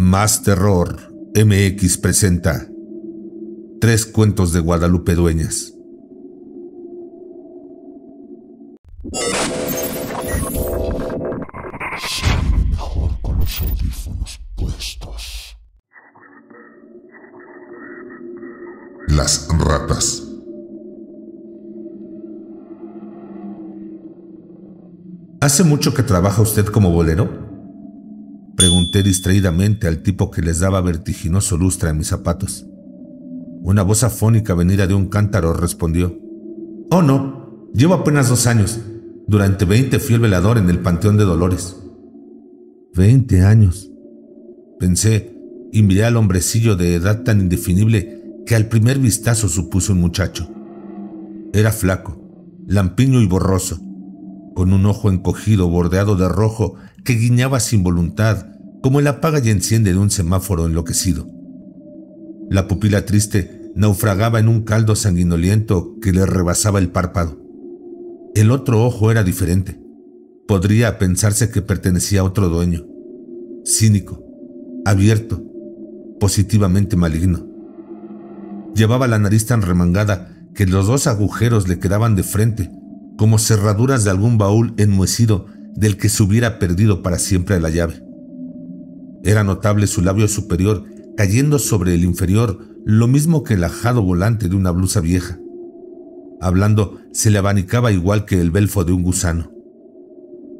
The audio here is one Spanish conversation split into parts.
Más Terror MX presenta Tres cuentos de Guadalupe Dueñas. mejor con los audífonos puestos. Las ratas. ¿Hace mucho que trabaja usted como bolero? distraídamente al tipo que les daba vertiginoso lustre a mis zapatos. Una voz afónica venida de un cántaro respondió. Oh, no, llevo apenas dos años. Durante veinte fui el velador en el Panteón de Dolores. Veinte años. Pensé y miré al hombrecillo de edad tan indefinible que al primer vistazo supuso un muchacho. Era flaco, lampiño y borroso, con un ojo encogido bordeado de rojo que guiñaba sin voluntad como el apaga y enciende de un semáforo enloquecido. La pupila triste naufragaba en un caldo sanguinoliento que le rebasaba el párpado. El otro ojo era diferente. Podría pensarse que pertenecía a otro dueño. Cínico, abierto, positivamente maligno. Llevaba la nariz tan remangada que los dos agujeros le quedaban de frente, como cerraduras de algún baúl enmohecido del que se hubiera perdido para siempre la llave. Era notable su labio superior cayendo sobre el inferior, lo mismo que el ajado volante de una blusa vieja. Hablando, se le abanicaba igual que el belfo de un gusano.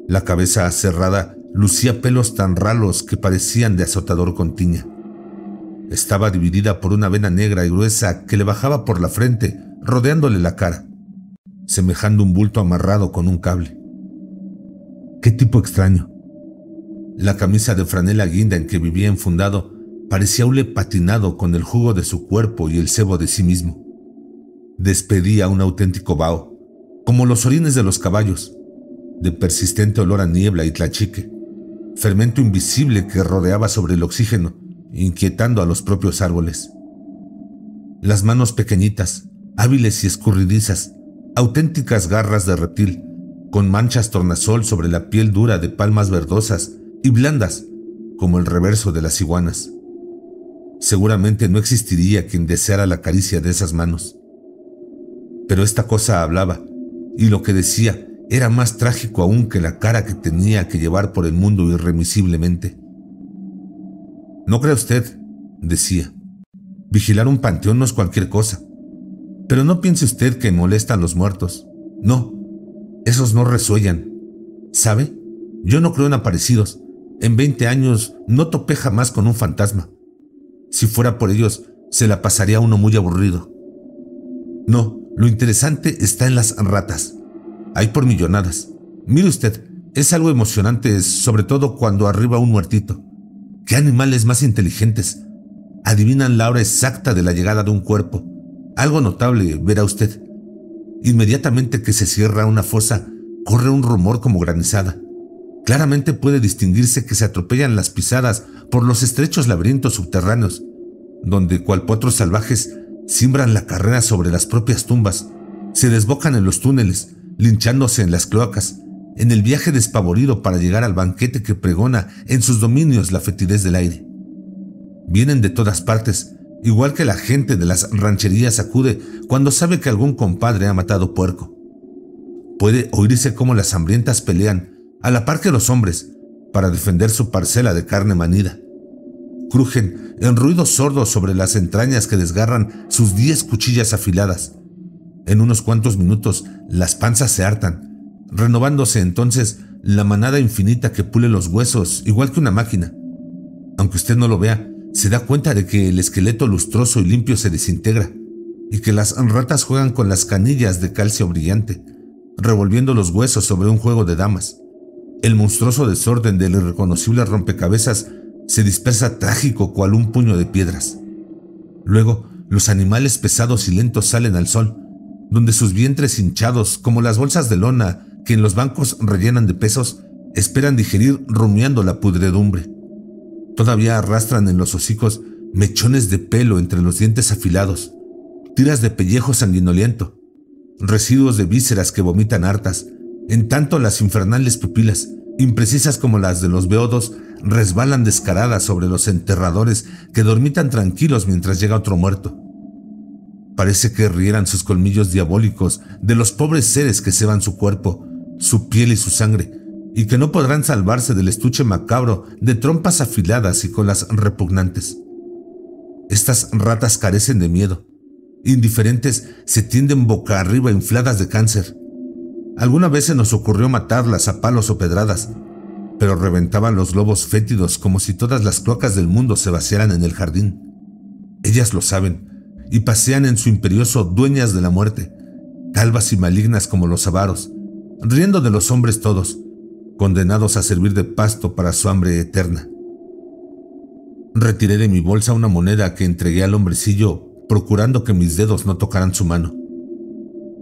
La cabeza cerrada lucía pelos tan ralos que parecían de azotador con tiña. Estaba dividida por una vena negra y gruesa que le bajaba por la frente, rodeándole la cara, semejando un bulto amarrado con un cable. ¡Qué tipo extraño! La camisa de franela guinda en que vivía enfundado parecía hule patinado con el jugo de su cuerpo y el sebo de sí mismo. Despedía un auténtico vaho, como los orines de los caballos, de persistente olor a niebla y tlachique, fermento invisible que rodeaba sobre el oxígeno, inquietando a los propios árboles. Las manos pequeñitas, hábiles y escurridizas, auténticas garras de reptil, con manchas tornasol sobre la piel dura de palmas verdosas y blandas, como el reverso de las iguanas. Seguramente no existiría quien deseara la caricia de esas manos. Pero esta cosa hablaba, y lo que decía era más trágico aún que la cara que tenía que llevar por el mundo irremisiblemente. No cree usted, decía, vigilar un panteón no es cualquier cosa. Pero no piense usted que molestan los muertos. No, esos no resuellan. ¿Sabe? Yo no creo en aparecidos, en 20 años no topé jamás con un fantasma. Si fuera por ellos, se la pasaría uno muy aburrido. No, lo interesante está en las ratas. Hay por millonadas. Mire usted, es algo emocionante, sobre todo cuando arriba un muertito. ¿Qué animales más inteligentes? Adivinan la hora exacta de la llegada de un cuerpo. Algo notable, verá usted. Inmediatamente que se cierra una fosa, corre un rumor como granizada. Claramente puede distinguirse que se atropellan las pisadas por los estrechos laberintos subterráneos, donde cual potros salvajes simbran la carrera sobre las propias tumbas, se desbocan en los túneles, linchándose en las cloacas, en el viaje despavorido para llegar al banquete que pregona en sus dominios la fetidez del aire. Vienen de todas partes, igual que la gente de las rancherías acude cuando sabe que algún compadre ha matado puerco. Puede oírse cómo las hambrientas pelean, a la par que los hombres, para defender su parcela de carne manida. Crujen en ruidos sordos sobre las entrañas que desgarran sus diez cuchillas afiladas. En unos cuantos minutos las panzas se hartan, renovándose entonces la manada infinita que pule los huesos, igual que una máquina. Aunque usted no lo vea, se da cuenta de que el esqueleto lustroso y limpio se desintegra, y que las ratas juegan con las canillas de calcio brillante, revolviendo los huesos sobre un juego de damas. El monstruoso desorden del irreconocible rompecabezas se dispersa trágico cual un puño de piedras. Luego, los animales pesados y lentos salen al sol, donde sus vientres hinchados, como las bolsas de lona que en los bancos rellenan de pesos, esperan digerir rumiando la pudredumbre. Todavía arrastran en los hocicos mechones de pelo entre los dientes afilados, tiras de pellejo sanguinoliento, residuos de vísceras que vomitan hartas, en tanto, las infernales pupilas, imprecisas como las de los beodos, resbalan descaradas sobre los enterradores que dormitan tranquilos mientras llega otro muerto. Parece que rieran sus colmillos diabólicos de los pobres seres que ceban su cuerpo, su piel y su sangre, y que no podrán salvarse del estuche macabro de trompas afiladas y colas repugnantes. Estas ratas carecen de miedo. Indiferentes, se tienden boca arriba infladas de cáncer, Alguna vez se nos ocurrió matarlas a palos o pedradas, pero reventaban los lobos fétidos como si todas las cloacas del mundo se vaciaran en el jardín. Ellas lo saben, y pasean en su imperioso dueñas de la muerte, calvas y malignas como los avaros, riendo de los hombres todos, condenados a servir de pasto para su hambre eterna. Retiré de mi bolsa una moneda que entregué al hombrecillo, procurando que mis dedos no tocaran su mano.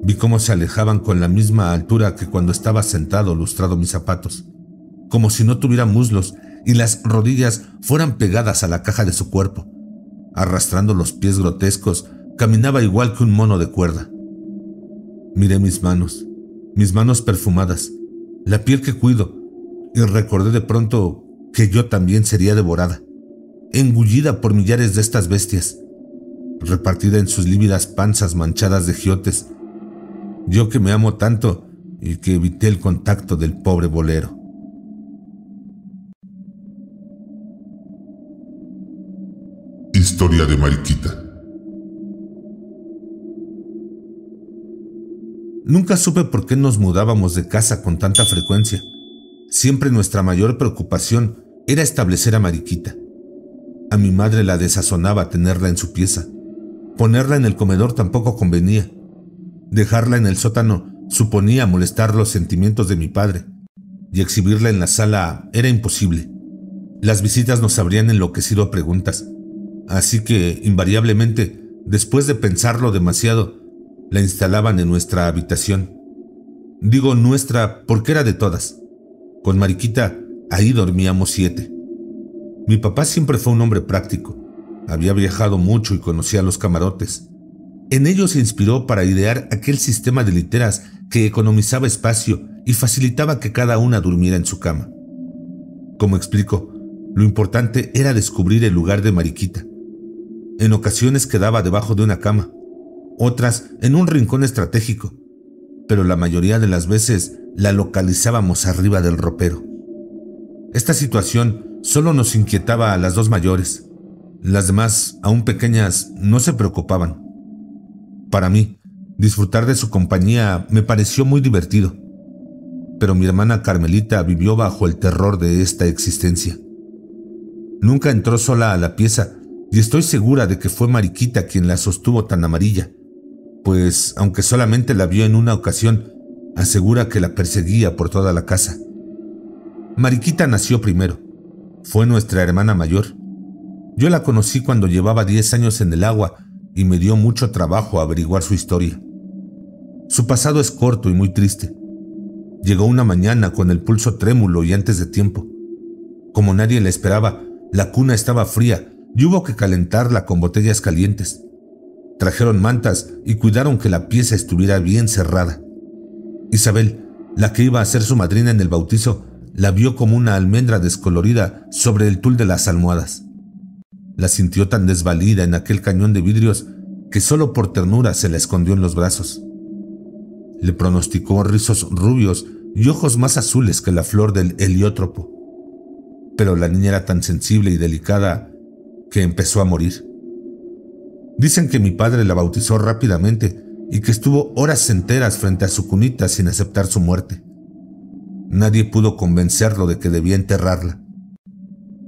Vi cómo se alejaban con la misma altura que cuando estaba sentado lustrado mis zapatos, como si no tuviera muslos y las rodillas fueran pegadas a la caja de su cuerpo. Arrastrando los pies grotescos, caminaba igual que un mono de cuerda. Miré mis manos, mis manos perfumadas, la piel que cuido, y recordé de pronto que yo también sería devorada, engullida por millares de estas bestias, repartida en sus lívidas panzas manchadas de giotes, yo que me amo tanto y que evité el contacto del pobre bolero. Historia de Mariquita. Nunca supe por qué nos mudábamos de casa con tanta frecuencia. Siempre nuestra mayor preocupación era establecer a Mariquita. A mi madre la desazonaba tenerla en su pieza. Ponerla en el comedor tampoco convenía. Dejarla en el sótano suponía molestar los sentimientos de mi padre, y exhibirla en la sala era imposible. Las visitas nos habrían enloquecido a preguntas, así que invariablemente, después de pensarlo demasiado, la instalaban en nuestra habitación. Digo nuestra porque era de todas. Con Mariquita ahí dormíamos siete. Mi papá siempre fue un hombre práctico. Había viajado mucho y conocía los camarotes. En ello se inspiró para idear aquel sistema de literas que economizaba espacio y facilitaba que cada una durmiera en su cama. Como explico, lo importante era descubrir el lugar de Mariquita. En ocasiones quedaba debajo de una cama, otras en un rincón estratégico, pero la mayoría de las veces la localizábamos arriba del ropero. Esta situación solo nos inquietaba a las dos mayores. Las demás, aún pequeñas, no se preocupaban. Para mí, disfrutar de su compañía me pareció muy divertido, pero mi hermana Carmelita vivió bajo el terror de esta existencia. Nunca entró sola a la pieza y estoy segura de que fue Mariquita quien la sostuvo tan amarilla, pues aunque solamente la vio en una ocasión, asegura que la perseguía por toda la casa. Mariquita nació primero. Fue nuestra hermana mayor. Yo la conocí cuando llevaba 10 años en el agua y me dio mucho trabajo averiguar su historia. Su pasado es corto y muy triste. Llegó una mañana con el pulso trémulo y antes de tiempo. Como nadie le esperaba, la cuna estaba fría y hubo que calentarla con botellas calientes. Trajeron mantas y cuidaron que la pieza estuviera bien cerrada. Isabel, la que iba a ser su madrina en el bautizo, la vio como una almendra descolorida sobre el tul de las almohadas. La sintió tan desvalida en aquel cañón de vidrios que solo por ternura se la escondió en los brazos. Le pronosticó rizos rubios y ojos más azules que la flor del heliótropo. Pero la niña era tan sensible y delicada que empezó a morir. Dicen que mi padre la bautizó rápidamente y que estuvo horas enteras frente a su cunita sin aceptar su muerte. Nadie pudo convencerlo de que debía enterrarla.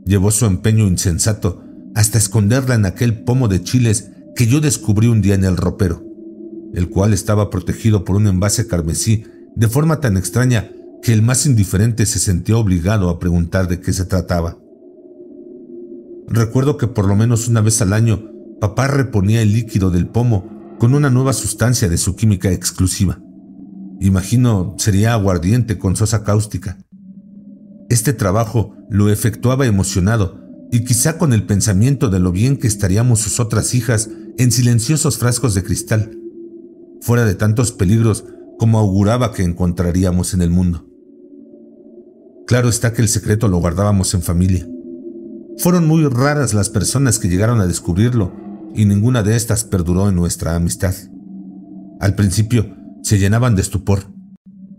Llevó su empeño insensato hasta esconderla en aquel pomo de chiles que yo descubrí un día en el ropero, el cual estaba protegido por un envase carmesí de forma tan extraña que el más indiferente se sentía obligado a preguntar de qué se trataba. Recuerdo que por lo menos una vez al año papá reponía el líquido del pomo con una nueva sustancia de su química exclusiva. Imagino sería aguardiente con sosa cáustica. Este trabajo lo efectuaba emocionado y quizá con el pensamiento de lo bien que estaríamos sus otras hijas en silenciosos frascos de cristal, fuera de tantos peligros como auguraba que encontraríamos en el mundo. Claro está que el secreto lo guardábamos en familia. Fueron muy raras las personas que llegaron a descubrirlo y ninguna de estas perduró en nuestra amistad. Al principio se llenaban de estupor,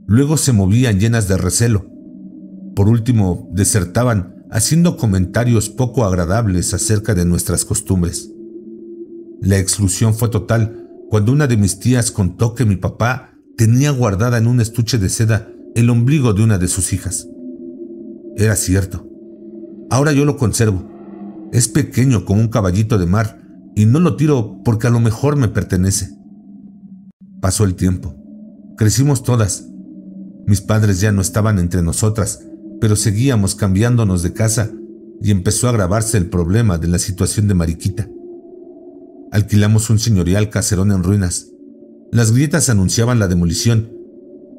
luego se movían llenas de recelo, por último desertaban haciendo comentarios poco agradables acerca de nuestras costumbres. La exclusión fue total cuando una de mis tías contó que mi papá tenía guardada en un estuche de seda el ombligo de una de sus hijas. Era cierto. Ahora yo lo conservo. Es pequeño como un caballito de mar y no lo tiro porque a lo mejor me pertenece. Pasó el tiempo. Crecimos todas. Mis padres ya no estaban entre nosotras pero seguíamos cambiándonos de casa y empezó a agravarse el problema de la situación de Mariquita. Alquilamos un señorial caserón en ruinas. Las grietas anunciaban la demolición.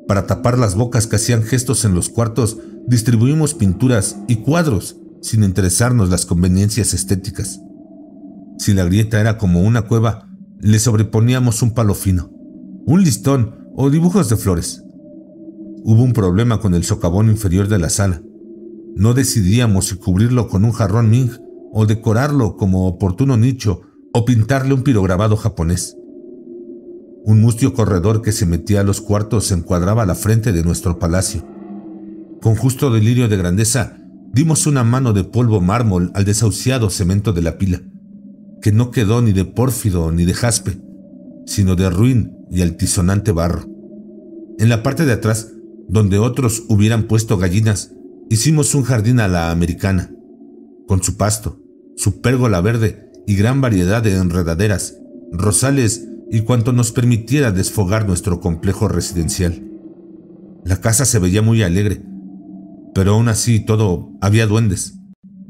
Para tapar las bocas que hacían gestos en los cuartos, distribuimos pinturas y cuadros sin interesarnos las conveniencias estéticas. Si la grieta era como una cueva, le sobreponíamos un palo fino, un listón o dibujos de flores. Hubo un problema con el socavón inferior de la sala. No decidíamos si cubrirlo con un jarrón Ming o decorarlo como oportuno nicho o pintarle un pirograbado japonés. Un mustio corredor que se metía a los cuartos se encuadraba la frente de nuestro palacio. Con justo delirio de grandeza, dimos una mano de polvo mármol al desahuciado cemento de la pila, que no quedó ni de pórfido ni de jaspe, sino de ruin y altisonante barro. En la parte de atrás donde otros hubieran puesto gallinas, hicimos un jardín a la americana, con su pasto, su pérgola verde y gran variedad de enredaderas, rosales y cuanto nos permitiera desfogar nuestro complejo residencial. La casa se veía muy alegre, pero aún así todo había duendes.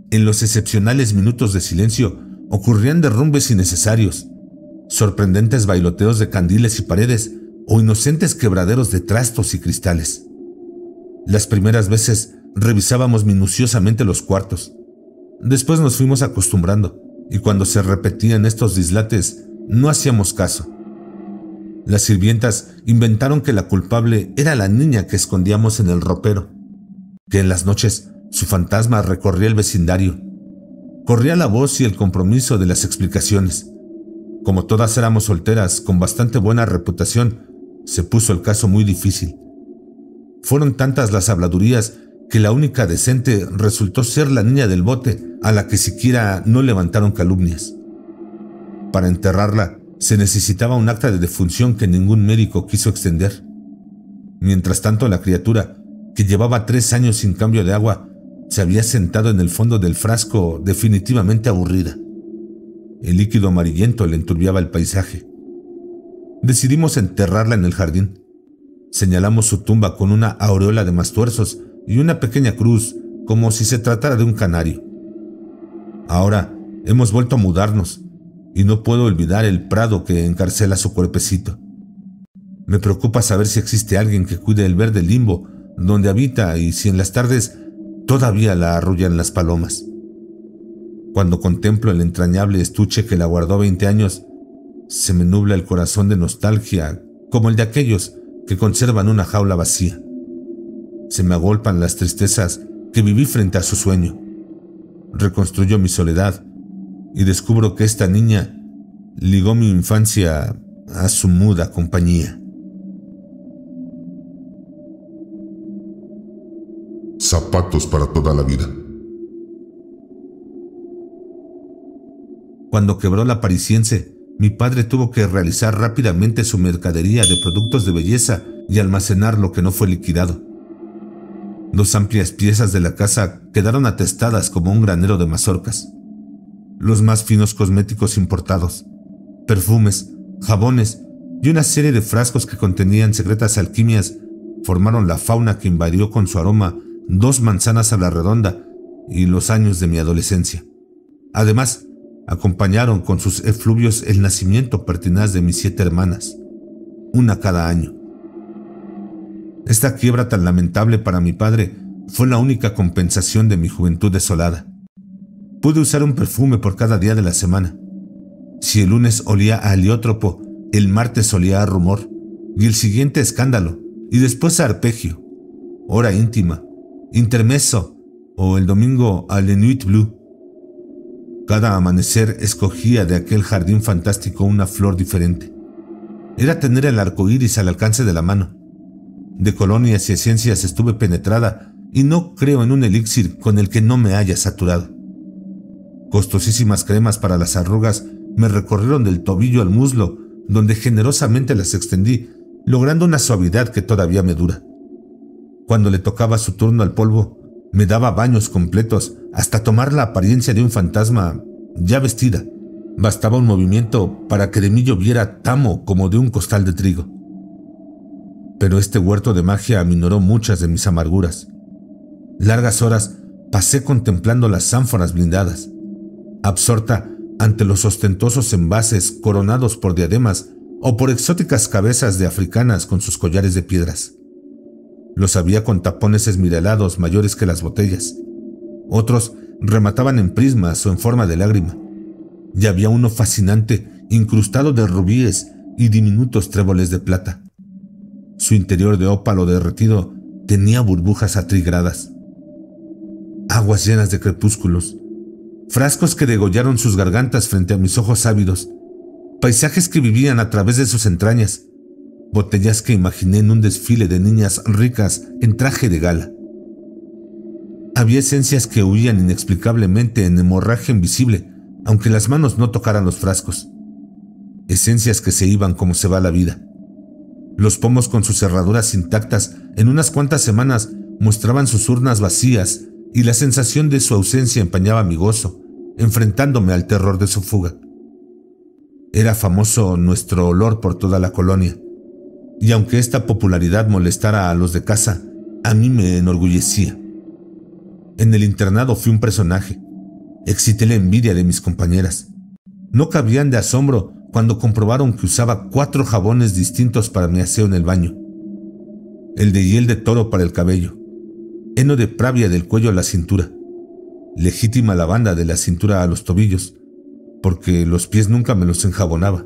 En los excepcionales minutos de silencio ocurrían derrumbes innecesarios, sorprendentes bailoteos de candiles y paredes o inocentes quebraderos de trastos y cristales. Las primeras veces revisábamos minuciosamente los cuartos. Después nos fuimos acostumbrando y cuando se repetían estos dislates no hacíamos caso. Las sirvientas inventaron que la culpable era la niña que escondíamos en el ropero, que en las noches su fantasma recorría el vecindario. Corría la voz y el compromiso de las explicaciones. Como todas éramos solteras con bastante buena reputación, se puso el caso muy difícil. Fueron tantas las habladurías que la única decente resultó ser la niña del bote, a la que siquiera no levantaron calumnias. Para enterrarla se necesitaba un acta de defunción que ningún médico quiso extender. Mientras tanto, la criatura, que llevaba tres años sin cambio de agua, se había sentado en el fondo del frasco definitivamente aburrida. El líquido amarillento le enturbiaba el paisaje. Decidimos enterrarla en el jardín. Señalamos su tumba con una aureola de mastuerzos y una pequeña cruz, como si se tratara de un canario. Ahora hemos vuelto a mudarnos, y no puedo olvidar el prado que encarcela su cuerpecito. Me preocupa saber si existe alguien que cuide el verde limbo donde habita y si en las tardes todavía la arrullan las palomas. Cuando contemplo el entrañable estuche que la guardó 20 años, se me nubla el corazón de nostalgia, como el de aquellos que conservan una jaula vacía. Se me agolpan las tristezas que viví frente a su sueño. Reconstruyo mi soledad y descubro que esta niña ligó mi infancia a su muda compañía. Zapatos para toda la vida. Cuando quebró la parisiense, mi padre tuvo que realizar rápidamente su mercadería de productos de belleza y almacenar lo que no fue liquidado. Dos amplias piezas de la casa quedaron atestadas como un granero de mazorcas. Los más finos cosméticos importados, perfumes, jabones y una serie de frascos que contenían secretas alquimias formaron la fauna que invadió con su aroma dos manzanas a la redonda y los años de mi adolescencia. Además, acompañaron con sus efluvios el nacimiento pertinaz de mis siete hermanas, una cada año. Esta quiebra tan lamentable para mi padre fue la única compensación de mi juventud desolada. Pude usar un perfume por cada día de la semana. Si el lunes olía a heliótropo, el martes olía a rumor, y el siguiente a escándalo, y después a arpegio, hora íntima, intermeso, o el domingo al Lenuit Blue. Cada amanecer escogía de aquel jardín fantástico una flor diferente. Era tener el arco iris al alcance de la mano. De colonias y esencias estuve penetrada y no creo en un elixir con el que no me haya saturado. Costosísimas cremas para las arrugas me recorrieron del tobillo al muslo, donde generosamente las extendí, logrando una suavidad que todavía me dura. Cuando le tocaba su turno al polvo, me daba baños completos hasta tomar la apariencia de un fantasma ya vestida. Bastaba un movimiento para que de mí lloviera tamo como de un costal de trigo. Pero este huerto de magia aminoró muchas de mis amarguras. Largas horas pasé contemplando las ánforas blindadas, absorta ante los ostentosos envases coronados por diademas o por exóticas cabezas de africanas con sus collares de piedras. Los había con tapones esmirelados mayores que las botellas. Otros remataban en prismas o en forma de lágrima. Y había uno fascinante, incrustado de rubíes y diminutos tréboles de plata. Su interior de ópalo derretido tenía burbujas atrigradas. Aguas llenas de crepúsculos. Frascos que degollaron sus gargantas frente a mis ojos ávidos. Paisajes que vivían a través de sus entrañas botellas que imaginé en un desfile de niñas ricas en traje de gala. Había esencias que huían inexplicablemente en hemorragia invisible, aunque las manos no tocaran los frascos. Esencias que se iban como se va la vida. Los pomos con sus cerraduras intactas en unas cuantas semanas mostraban sus urnas vacías y la sensación de su ausencia empañaba mi gozo, enfrentándome al terror de su fuga. Era famoso nuestro olor por toda la colonia y aunque esta popularidad molestara a los de casa, a mí me enorgullecía. En el internado fui un personaje. Excité la envidia de mis compañeras. No cabían de asombro cuando comprobaron que usaba cuatro jabones distintos para mi aseo en el baño. El de hiel de toro para el cabello, heno de pravia del cuello a la cintura, legítima lavanda de la cintura a los tobillos, porque los pies nunca me los enjabonaba.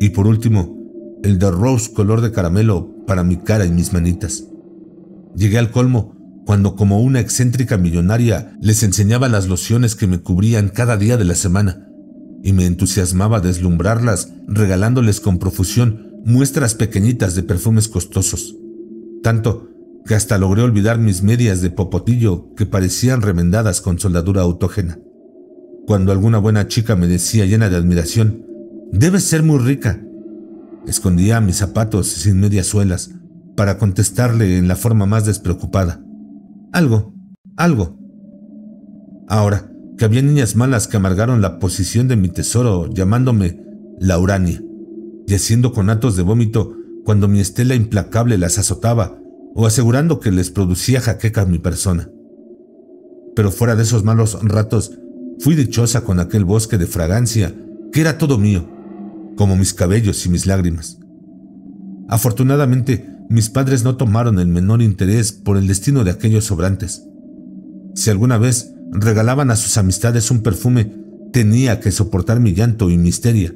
Y por último, el de rose color de caramelo para mi cara y mis manitas. Llegué al colmo cuando como una excéntrica millonaria les enseñaba las lociones que me cubrían cada día de la semana y me entusiasmaba deslumbrarlas regalándoles con profusión muestras pequeñitas de perfumes costosos. Tanto que hasta logré olvidar mis medias de popotillo que parecían remendadas con soldadura autógena. Cuando alguna buena chica me decía llena de admiración, debes ser muy rica, Escondía mis zapatos sin medias suelas para contestarle en la forma más despreocupada. Algo, algo. Ahora, que había niñas malas que amargaron la posición de mi tesoro llamándome Laurania, y haciendo atos de vómito cuando mi estela implacable las azotaba o asegurando que les producía jaqueca mi persona. Pero fuera de esos malos ratos, fui dichosa con aquel bosque de fragancia que era todo mío como mis cabellos y mis lágrimas. Afortunadamente, mis padres no tomaron el menor interés por el destino de aquellos sobrantes. Si alguna vez regalaban a sus amistades un perfume, tenía que soportar mi llanto y misteria,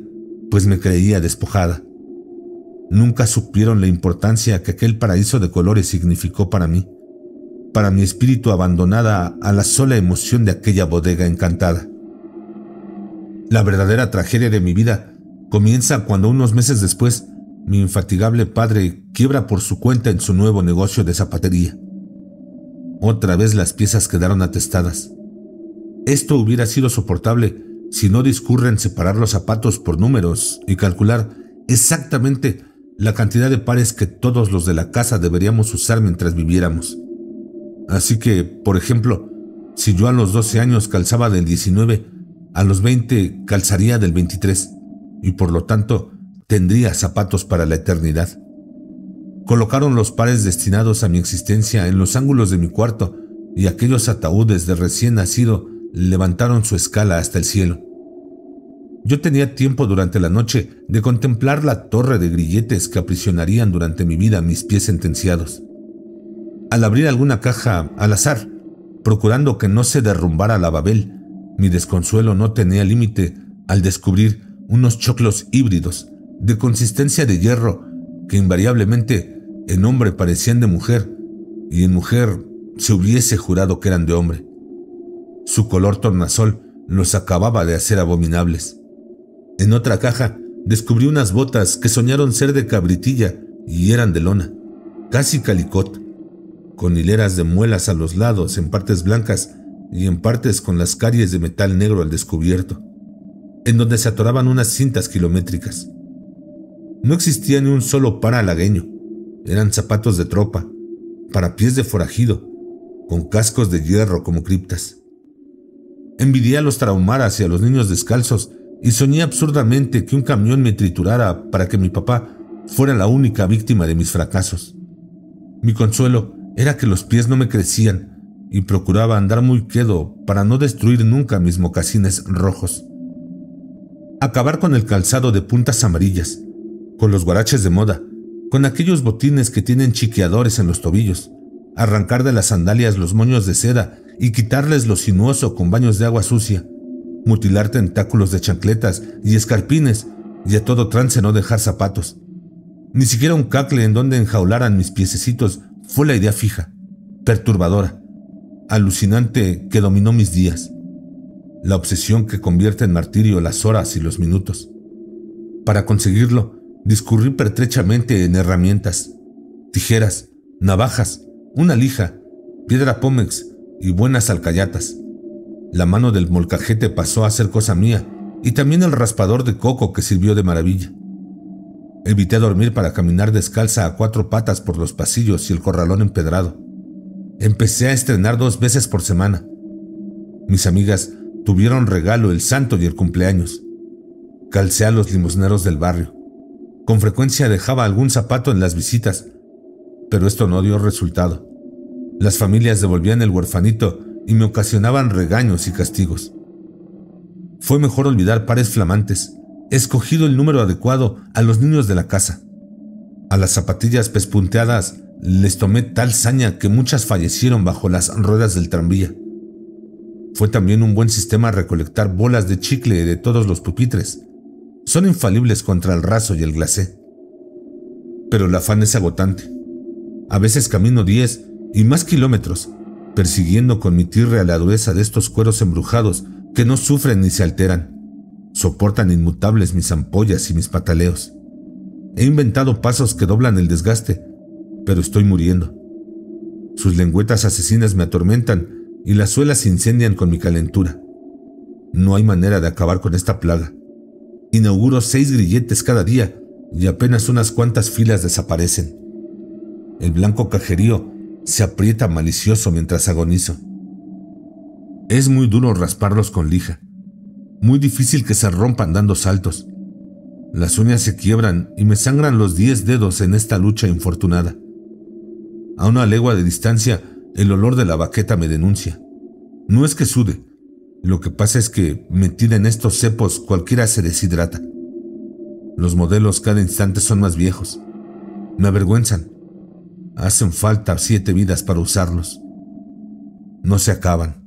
pues me creía despojada. Nunca supieron la importancia que aquel paraíso de colores significó para mí, para mi espíritu abandonada a la sola emoción de aquella bodega encantada. La verdadera tragedia de mi vida comienza cuando unos meses después mi infatigable padre quiebra por su cuenta en su nuevo negocio de zapatería. Otra vez las piezas quedaron atestadas. Esto hubiera sido soportable si no discurren separar los zapatos por números y calcular exactamente la cantidad de pares que todos los de la casa deberíamos usar mientras viviéramos. Así que, por ejemplo, si yo a los 12 años calzaba del 19, a los 20 calzaría del 23 y por lo tanto tendría zapatos para la eternidad. Colocaron los pares destinados a mi existencia en los ángulos de mi cuarto y aquellos ataúdes de recién nacido levantaron su escala hasta el cielo. Yo tenía tiempo durante la noche de contemplar la torre de grilletes que aprisionarían durante mi vida mis pies sentenciados. Al abrir alguna caja al azar, procurando que no se derrumbara la Babel, mi desconsuelo no tenía límite al descubrir unos choclos híbridos de consistencia de hierro que invariablemente en hombre parecían de mujer y en mujer se hubiese jurado que eran de hombre. Su color tornasol los acababa de hacer abominables. En otra caja descubrí unas botas que soñaron ser de cabritilla y eran de lona, casi calicot, con hileras de muelas a los lados en partes blancas y en partes con las caries de metal negro al descubierto en donde se atoraban unas cintas kilométricas. No existía ni un solo par halagueño. Eran zapatos de tropa, para pies de forajido, con cascos de hierro como criptas. Envidía a los traumaras y a los niños descalzos y soñé absurdamente que un camión me triturara para que mi papá fuera la única víctima de mis fracasos. Mi consuelo era que los pies no me crecían y procuraba andar muy quedo para no destruir nunca mis mocasines rojos acabar con el calzado de puntas amarillas, con los guaraches de moda, con aquellos botines que tienen chiqueadores en los tobillos, arrancar de las sandalias los moños de seda y quitarles lo sinuoso con baños de agua sucia, mutilar tentáculos de chancletas y escarpines y a todo trance no dejar zapatos. Ni siquiera un cacle en donde enjaularan mis piececitos fue la idea fija, perturbadora, alucinante que dominó mis días la obsesión que convierte en martirio las horas y los minutos. Para conseguirlo, discurrí pertrechamente en herramientas, tijeras, navajas, una lija, piedra pómex y buenas alcayatas. La mano del molcajete pasó a ser cosa mía y también el raspador de coco que sirvió de maravilla. Evité dormir para caminar descalza a cuatro patas por los pasillos y el corralón empedrado. Empecé a estrenar dos veces por semana. Mis amigas Tuvieron regalo el santo y el cumpleaños. Calcé a los limosneros del barrio. Con frecuencia dejaba algún zapato en las visitas, pero esto no dio resultado. Las familias devolvían el huerfanito y me ocasionaban regaños y castigos. Fue mejor olvidar pares flamantes, escogido el número adecuado a los niños de la casa. A las zapatillas pespunteadas les tomé tal saña que muchas fallecieron bajo las ruedas del tranvía. Fue también un buen sistema recolectar bolas de chicle de todos los pupitres. Son infalibles contra el raso y el glacé. Pero el afán es agotante. A veces camino 10 y más kilómetros, persiguiendo con mi tirre a la dureza de estos cueros embrujados que no sufren ni se alteran. Soportan inmutables mis ampollas y mis pataleos. He inventado pasos que doblan el desgaste, pero estoy muriendo. Sus lengüetas asesinas me atormentan y las suelas se incendian con mi calentura. No hay manera de acabar con esta plaga. Inauguro seis grilletes cada día y apenas unas cuantas filas desaparecen. El blanco cajerío se aprieta malicioso mientras agonizo. Es muy duro rasparlos con lija, muy difícil que se rompan dando saltos. Las uñas se quiebran y me sangran los diez dedos en esta lucha infortunada. A una legua de distancia el olor de la baqueta me denuncia. No es que sude. Lo que pasa es que, metida en estos cepos, cualquiera se deshidrata. Los modelos cada instante son más viejos. Me avergüenzan. Hacen falta siete vidas para usarlos. No se acaban.